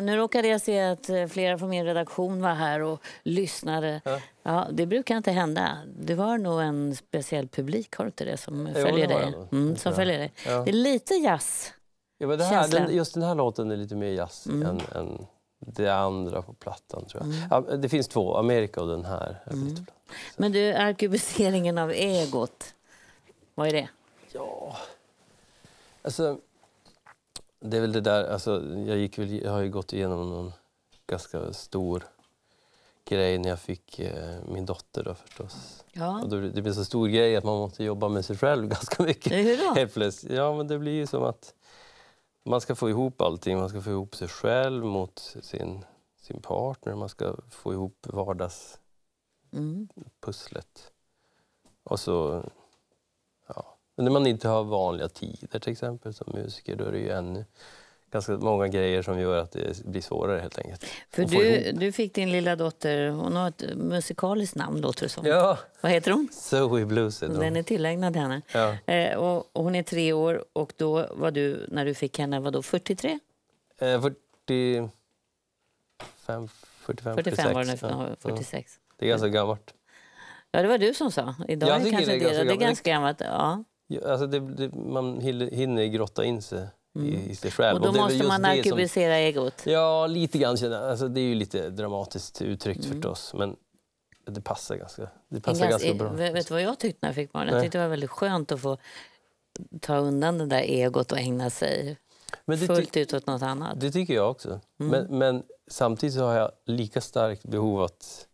Nu råkade jag se att eh, flera från min redaktion var här och lyssnade. Ja. ja det brukar inte hända. Du har nog en speciell publik, har du inte det, som jo, följer det dig? Mm, som följer dig. Ja. Det är lite jazz. Ja, men det här, den, just den här låten är lite mer jazz mm. än, än det andra på plattan. tror jag. Mm. det finns två, Amerika och den här. Mm. Men du, arkebuseringen av egot, vad är det? Ja, alltså... Det är väl det där, alltså, jag, gick väl, jag har ju gått igenom någon ganska stor grej när jag fick eh, min dotter då förstås. Ja. Och då, det blir en så stor grej att man måste jobba med sig själv ganska mycket. Hur då? Helt plötsligt. Ja, men det blir ju som att man ska få ihop allting. Man ska få ihop sig själv mot sin, sin partner. Man ska få ihop vardagspusslet. Mm. Och så men när man inte har vanliga tider till exempel som musiker, då är det ju ännu ganska många grejer som gör att det blir svårare helt enkelt. För du, du fick din lilla dotter, hon har ett musikaliskt namn låter det som. Ja. Vad heter hon? Zoe Blues hon. Den är tillägnad henne. Ja. Eh, och hon är tre år och då var du, när du fick henne, var då 43? Eh, 45, 45, 45 46. var det nu, 46. Ja. Det är ganska gammalt. Ja, det var du som sa. Idag jag tycker det är ganska Det är ganska gammalt ja. Alltså det, det, man hinner grotta in sig mm. i, i sig själv. Och då och måste man arkebusera egot? Ja, lite grann. Alltså det är ju lite dramatiskt uttryckt mm. förstås, men det passar ganska, det passar ganska, ganska, bra. Vet du vad jag tyckte när jag fick barn? Jag tyckte det var väldigt skönt att få ta undan det där egot och ägna sig fullt ut åt något annat. Det tycker jag också. Mm. Men, men samtidigt har jag lika starkt behov att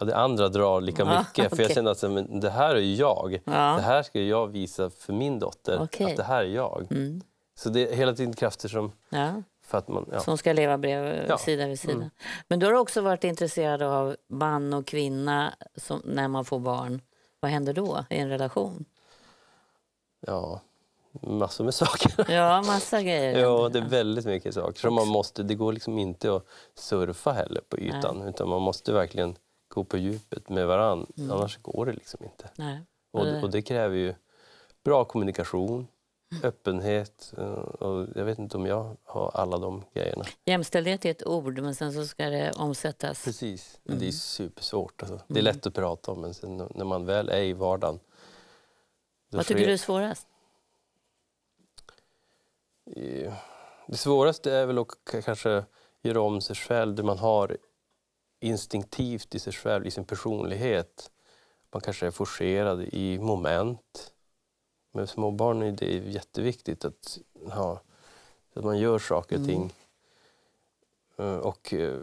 Ja, det andra drar lika mycket. Ah, okay. För Jag känner att men, det här är jag. Ah. Det här ska jag visa för min dotter. Okay. Att det här är jag. Mm. Så det är hela tiden krafter som... Ja. För att man, ja. Som ska leva bredvid, ja. sida vid sida. Mm. Men du har också varit intresserad av man och kvinna som, när man får barn. Vad händer då i en relation? Ja, massor med saker. Ja, massa grejer. ja, det är väldigt mycket saker. man måste, det går liksom inte att surfa heller på ytan. Nej. Utan man måste verkligen gå på djupet med varann, Mm. Annars går det liksom inte. Nej. Och, och det kräver ju bra kommunikation, mm. öppenhet. Eh, och jag vet inte om jag har alla de grejerna. Jämställdhet är ett ord, men sen så ska det omsättas. Precis. Mm. Det är mm. supersvårt. Alltså. Det är mm. lätt att prata om, men sen när man väl är i vardagen... Vad tycker jag... du är svårast? Eh, det svåraste är väl att kanske göra om sig själv, det man har instinktivt i sig själv, i sin personlighet. Man kanske är forcerad i moment. Med småbarn är det jätteviktigt att, ja, att man gör saker och mm. ting. Mm. Och uh,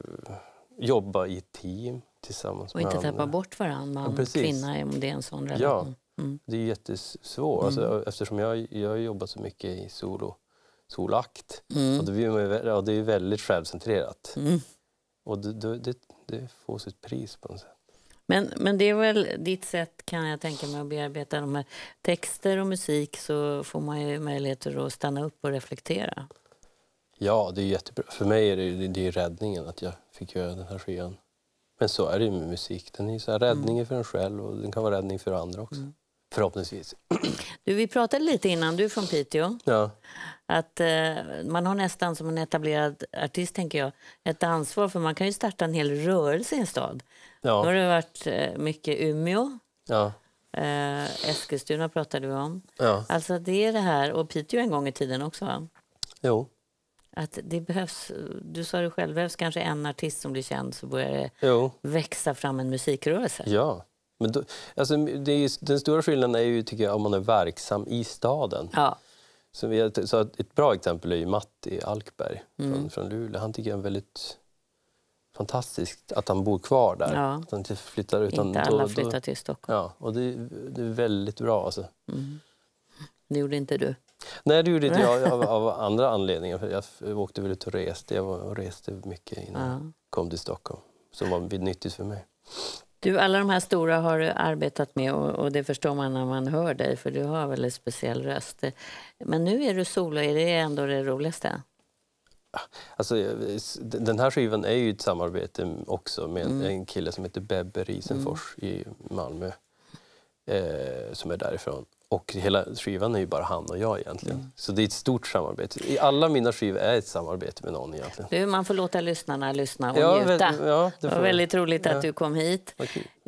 jobba i team tillsammans med andra. Och inte tappa bort varandra, man ja, kvinna, om det är en sån relation. Ja, mm. det är jättesvårt. Alltså, mm. eftersom jag, jag har jobbat så mycket i solo solakt. Mm. Och det, är, det är väldigt självcentrerat. Mm. Och det, det, det får sitt pris på något sätt. Men, men det är väl ditt sätt, kan jag tänka mig, att bearbeta de här texter och musik så får man ju möjligheter att stanna upp och reflektera. Ja, det är jättebra. För mig är det, det är räddningen att jag fick göra den här skivan. Men så är det ju med musik. Den är så här räddningen mm. för en själv och den kan vara räddning för andra också. Mm. Förhoppningsvis. Du, vi pratade lite innan, du är från Piteå. Ja. Att, eh, man har nästan som en etablerad artist, tänker jag, ett ansvar för man kan ju starta en hel rörelse i en stad. Ja. Nu har det varit eh, mycket Umeå. Ja. Eh, Eskilstuna pratade vi om. Ja. Alltså det är det här, och Piteå en gång i tiden också va? Jo. Att det behövs, du sa det själv, det behövs kanske en artist som blir känd så börjar det jo. växa fram en musikrörelse. Ja. Men då, alltså, ju, den stora skillnaden är ju, tycker jag, om man är verksam i staden. Ja. Så, vi, så ett bra exempel är ju Matti Alkberg mm. från, Luleå. Han tycker det är väldigt fantastiskt att han bor kvar där. Ja. Att han inte flyttar utan inte alla då, då, flyttar till Stockholm. Ja, och det, det är väldigt bra. Alltså. Mm. Det gjorde inte du? Nej, det gjorde inte jag av, av andra anledningar. Jag åkte väl ut och reste. Jag var, reste mycket innan ja. jag kom till Stockholm, som var nyttigt för mig. Du, alla de här stora har du arbetat med och, och, det förstår man när man hör dig för du har väldigt speciell röst. Men nu är du solo, är det ändå det roligaste? Alltså, den här skivan är ju ett samarbete också med mm. en kille som heter Bebbe Risenfors mm. i Malmö, eh, som är därifrån. Och hela skivan är ju bara han och jag egentligen. Mm. Så det är ett stort samarbete. Alla mina skivor är ett samarbete med någon egentligen. Du, man får låta lyssnarna lyssna och ja, njuta. ja, det, det var väldigt roligt ja. att du kom hit. Okay.